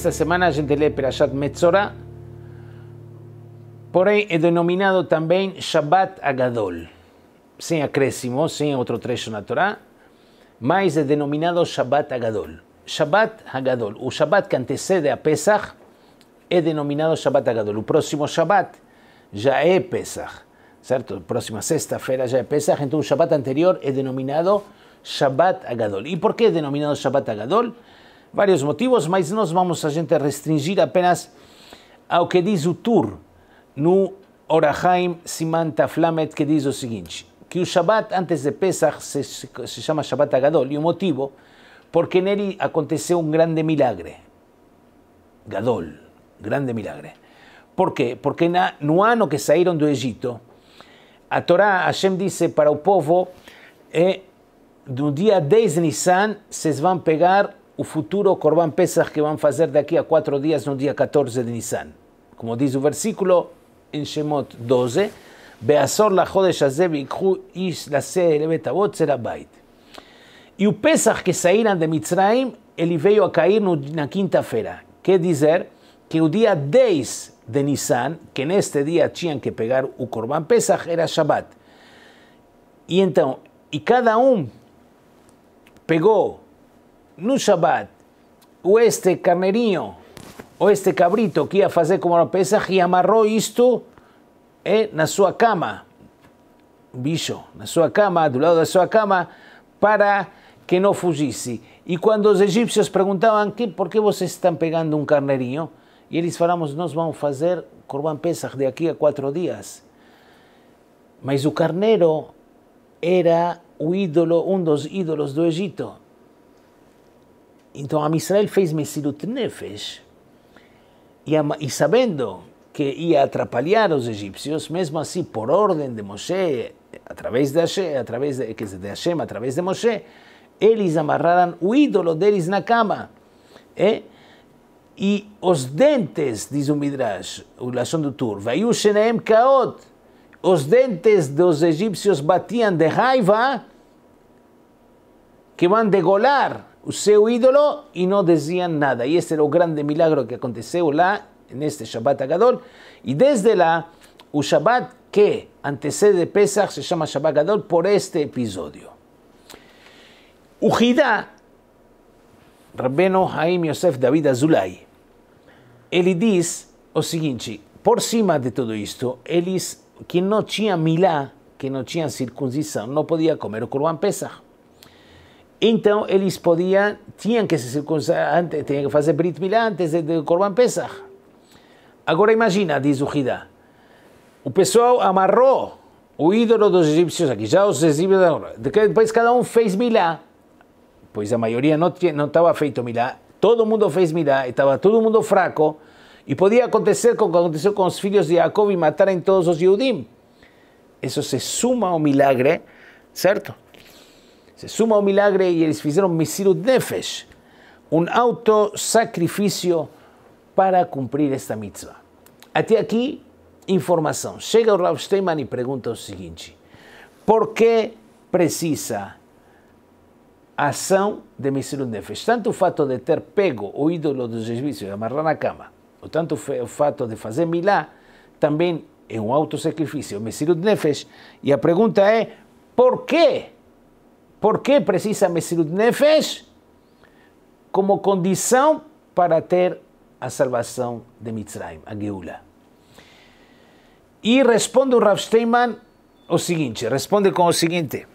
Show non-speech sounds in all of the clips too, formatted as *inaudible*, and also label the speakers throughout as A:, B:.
A: esta semana a gente lee Perashat por ahí es denominado también Shabbat Agadol, sin acrésimo, sin otro trecho la Torá, mas es denominado Shabbat Agadol. Shabbat Agadol, o Shabbat que antecede a Pesach, es denominado Shabbat Agadol. El próximo Shabbat ya es Pesach, cierto. próxima sexta-feira ya es Pesach, Entonces el Shabbat anterior es denominado Shabbat Agadol. ¿Y por qué es denominado Shabbat Agadol? vários motivos, mas nós vamos a gente restringir apenas ao que diz o Tur no Orahaim Siman Flamet, que diz o seguinte, que o Shabat antes de Pesach se, se chama Shabat Agadol, e o motivo, porque nele aconteceu um grande milagre. Gadol, grande milagre. Por quê? Porque na, no ano que saíram do Egito, a Torá, Hashem disse para o povo, é, no dia 10 de Nissan, vocês vão pegar o futuro Corban Pesach que van a fazer daqui a días dias, no día 14 de Nisan... Como dice o versículo En Shemot 12, Beazor la Chodesh la será bait. y o Pesach que saíram de Mitzrayim, ele veio a caer no, na quinta-feira. Quiere dizer que el día 10 de Nisan... que en este día tinham que pegar el Corban Pesach, era Shabbat. Y entonces... Y cada uno... Pegó... no Shabbat, o este carneirinho, ou este cabrito que ia fazer como uma pesach e amarrou isto é, na sua cama, bicho, na sua cama, do lado da sua cama, para que não fugisse. E quando os egípcios perguntavam que, por que vocês estão pegando um carneirinho, e eles falamos, nós vamos fazer Corban Pesach de aqui a quatro dias. Mas o carneiro era o ídolo, um dos ídolos do Egito. Então, a Israel fez Mesirut Nefesh, e, e sabendo que ia atrapalhar os egípcios, mesmo assim, por ordem de Moshe, através de Hashem, através de, quer dizer, de Hashem, através de Moshe, eles amarraram o ídolo deles na cama. É? E os dentes, diz o Midrash, o Lação do Tur, Kaot, os dentes dos egípcios batiam de raiva que vão degolar su ídolo y no decían nada. Y este es el gran milagro que aconteció la, en este Shabbat Agadol. Y desde la el Shabbat que antecede Pesach se llama Shabbat Gadol por este episodio. Ujida, Rabbeno Haim Yosef David Azulay, él dice lo siguiente, por cima de todo él dice, quien no tenía milá, que no tenía circuncisión no podía comer el Corban Pesach. Então eles podiam, tinham que se circuncidar, antes, tinham que fazer Brit Milá antes de Corban Pesach. Agora imagina, diz o Hidá, o pessoal amarrou o ídolo dos egípcios aqui, já os egípcios, depois cada um fez Milá, pois a maioria não estava feito Milá, todo mundo fez Milá, estava todo mundo fraco, e podia acontecer como aconteceu com os filhos de Jacob e matarem todos os Yudim. Isso se suma ao milagre, certo? Se suma o milagre e eles fizeram Misirut Nefesh, um autossacrifício para cumprir esta mitzvah. Até aqui, informação. Chega o Rav Steinman e pergunta o seguinte: por que precisa a ação de Misirut Nefesh? Tanto o fato de ter pego o ídolo dos jesuícios e amarrar na cama, ou tanto o fato de fazer milá, também é um autossacrifício, Mesirut Nefesh. E a pergunta é: por que por que precisa Messirut Nefesh? Como condição para ter a salvação de Mitzrayim, a Geula. E responde o Rav Steinman o seguinte, responde com o seguinte,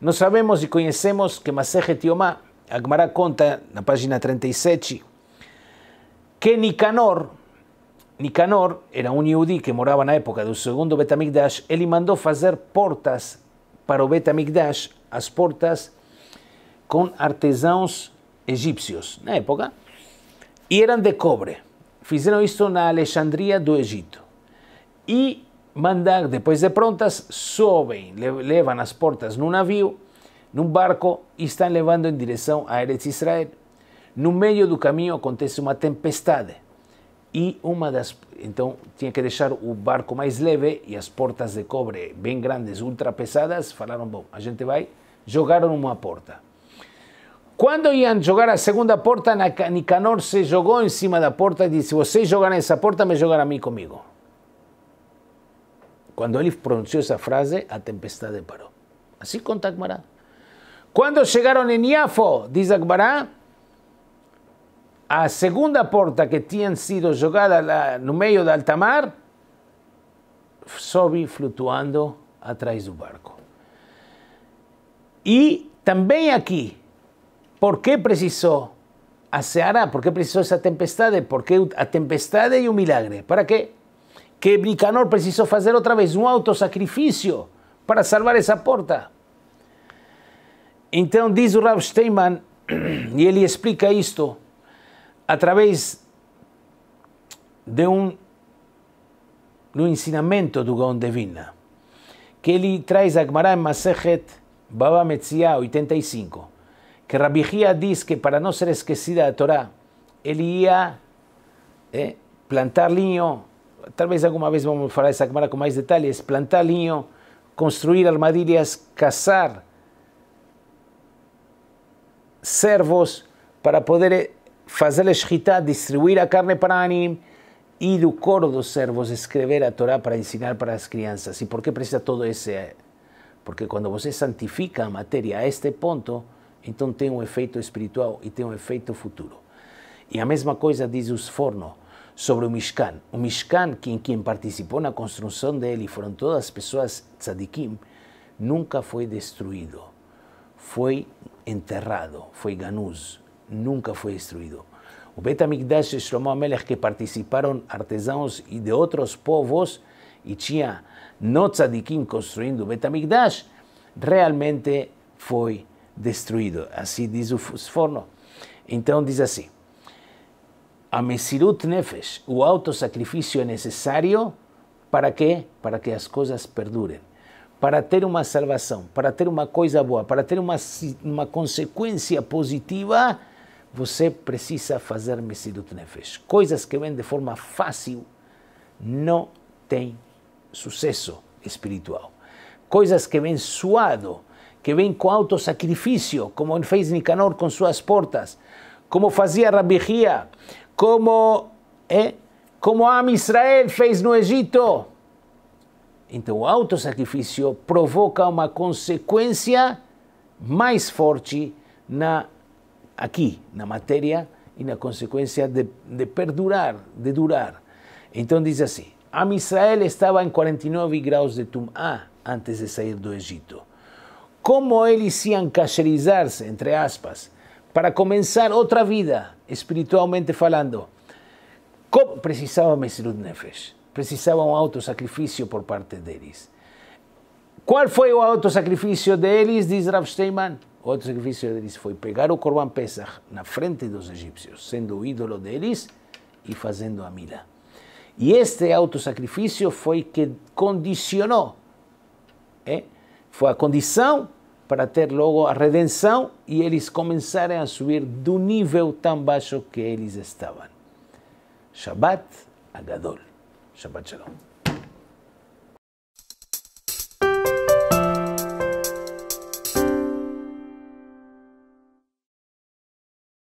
A: nós sabemos e conhecemos que Maseret Yomá, a Gemara conta na página 37, que Nicanor, Nicanor era um iudí que morava na época do segundo Betamigdash, ele mandou fazer portas para o Betamigdash as portas com artesãos egípcios, na época, e eram de cobre. Fizeram isso na Alexandria do Egito. E mandar depois de prontas, sobem, levam as portas num navio, num barco, e estão levando em direção a Eretz Israel. No meio do caminho acontece uma tempestade. E uma das. Então tinha que deixar o barco mais leve e as portas de cobre bem grandes, ultra pesadas. Falaram: bom, a gente vai una uma porta. iban a jugar a segunda porta, Nicanor se jogó encima de la puerta y dijo, Se vocês esa esa puerta, me jogaram a mí conmigo. Cuando él pronunció esa frase, la tempestad paró. Así conta Akbará. Cuando llegaron en Iafo, dice Akbará, a segunda porta que tinha sido jogada en no meio da alta mar, sobe flutuando atrás do barco. E também aqui, por que precisou a Seara? Por que precisou essa tempestade? Por que a tempestade e o milagre? Para quê? Que Nicanor precisou fazer outra vez um autossacrifício para salvar essa porta. Então diz o Rav Steinman, *clears throat* e ele explica isto através de um, de um ensinamento do Gaon de que ele traz a Gmará em Masechet Baba Metzia 85, que Rabbi dice que para no ser esquecida de Torah, él iba eh, plantar niño tal vez alguna vez vamos de esa cámara con más detalles, plantar linho, construir armadillas, cazar servos para poder eh, fazer a distribuir la carne para Anim y do coro dos servos escribir a Torá para enseñar para las crianzas. ¿Y por qué precisa todo ese? Eh, Porque quando você santifica a matéria a este ponto, então tem um efeito espiritual e tem um efeito futuro. E a mesma coisa diz os forno sobre o Mishkan. O Mishkan, quem, quem participou na construção dele, foram todas as pessoas tzadikim, nunca foi destruído. Foi enterrado, foi ganuz, nunca foi destruído. O Betamikdash e Shlomo Amelech, que participaram artesãos e de outros povos, e tinha no construindo Betamigdash, realmente foi destruído. Assim diz o Sforno. Então diz assim, a Mesirut Nefesh, o autossacrifício é necessário para quê? Para que as coisas perdurem. Para ter uma salvação, para ter uma coisa boa, para ter uma, uma consequência positiva, você precisa fazer Mesirut Nefesh. Coisas que vêm de forma fácil não têm sucesso espiritual. Coisas que vêm suado, que vêm com autossacrifício, sacrifício, como fez Nicanor com suas portas, como fazia Rabihia, como, é, como Am Israel fez no Egito. Então, o autossacrifício provoca uma consequência mais forte na aqui, na matéria, e na consequência de, de perdurar, de durar. Então, diz assim: Am Israel estava em 49 graus de A antes de sair do Egito. Como eles iam cacherizar-se, entre aspas, para começar outra vida, espiritualmente falando? Como precisava Mesirut Nefesh, precisava um autossacrifício por parte deles. Qual foi o autossacrifício deles, diz Rav Steinman? O autossacrifício deles foi pegar o Corban Pesach na frente dos egípcios, sendo o ídolo deles e fazendo a mila. E este autossacrifício foi que condicionou, é? foi a condição para ter logo a redenção e eles começarem a subir do nível tão baixo que eles estavam. Shabbat Agadol. Shabbat Shalom.